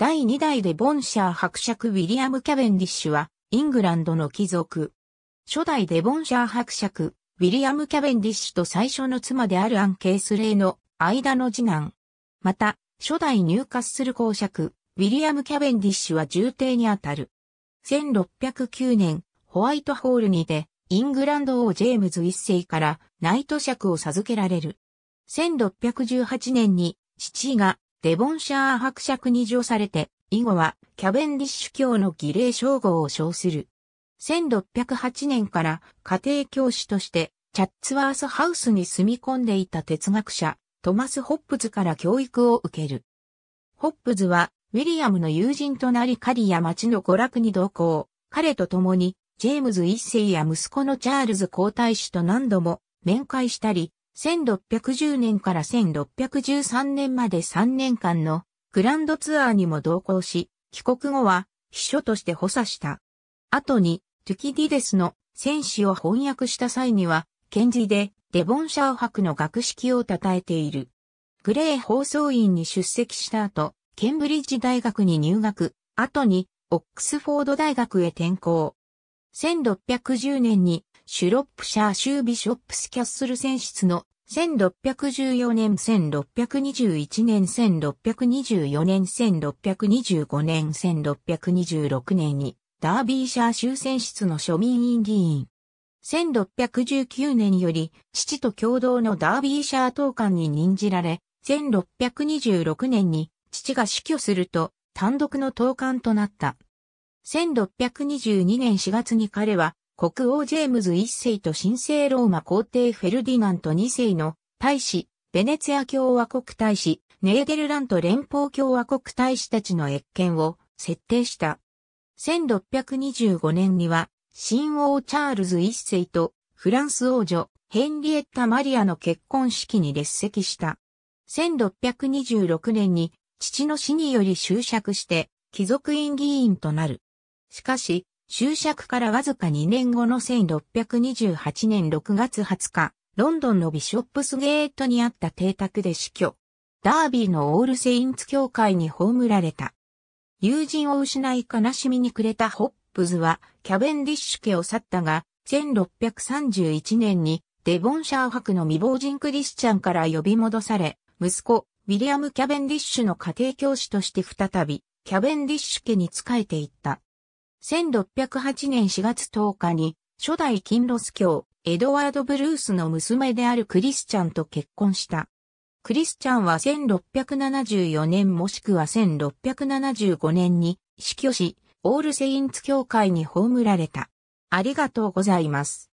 第2代デボンシャー伯爵ウィリアム・キャベンディッシュは、イングランドの貴族。初代デボンシャー伯爵、ウィリアム・キャベンディッシュと最初の妻であるアン・ケースレイの間の次男。また、初代入荷する公爵、ウィリアム・キャベンディッシュは重帝にあたる。1609年、ホワイトホールにて、イングランド王ジェームズ一世からナイト爵を授けられる。1618年に、父がデボンシャー伯爵に除されて、以後はキャベンディッシュ教の儀礼称号を称する。1608年から家庭教師としてチャッツワースハウスに住み込んでいた哲学者トマス・ホップズから教育を受ける。ホップズはウィリアムの友人となり狩りや町の娯楽に同行、彼と共にジェームズ一世や息子のチャールズ皇太子と何度も面会したり、1610年から1613年まで3年間のグランドツアーにも同行し、帰国後は秘書として補佐した。後に、トゥキディデスの戦士を翻訳した際には、検事でデボンシャー博の学識を称えている。グレー放送員に出席した後、ケンブリッジ大学に入学、後にオックスフォード大学へ転校。1610年にシュロップシャー州ビショップスキャッスル選出の1614年、1621年、1624年、1625年、1626年に、ダービーシャー州選出の庶民院議員。1619年より、父と共同のダービーシャー党官に任じられ、1626年に、父が死去すると、単独の党官となった。1622年4月に彼は、国王ジェームズ1世と神聖ローマ皇帝フェルディナント2世の大使、ベネツィア共和国大使、ネーデルラント連邦共和国大使たちの越見を設定した。1625年には、新王チャールズ1世とフランス王女ヘンリエッタ・マリアの結婚式に列席した。1626年に父の死により就職して貴族院議員となる。しかし、終着からわずか2年後の1628年6月20日、ロンドンのビショップスゲートにあった邸宅で死去。ダービーのオールセインツ教会に葬られた。友人を失い悲しみに暮れたホップズは、キャベンディッシュ家を去ったが、1631年にデボンシャー博の未亡人クリスチャンから呼び戻され、息子、ウィリアム・キャベンディッシュの家庭教師として再び、キャベンディッシュ家に仕えていった。1608年4月10日に、初代金ロス教、エドワード・ブルースの娘であるクリスチャンと結婚した。クリスチャンは1674年もしくは1675年に死去し、オールセインツ教会に葬られた。ありがとうございます。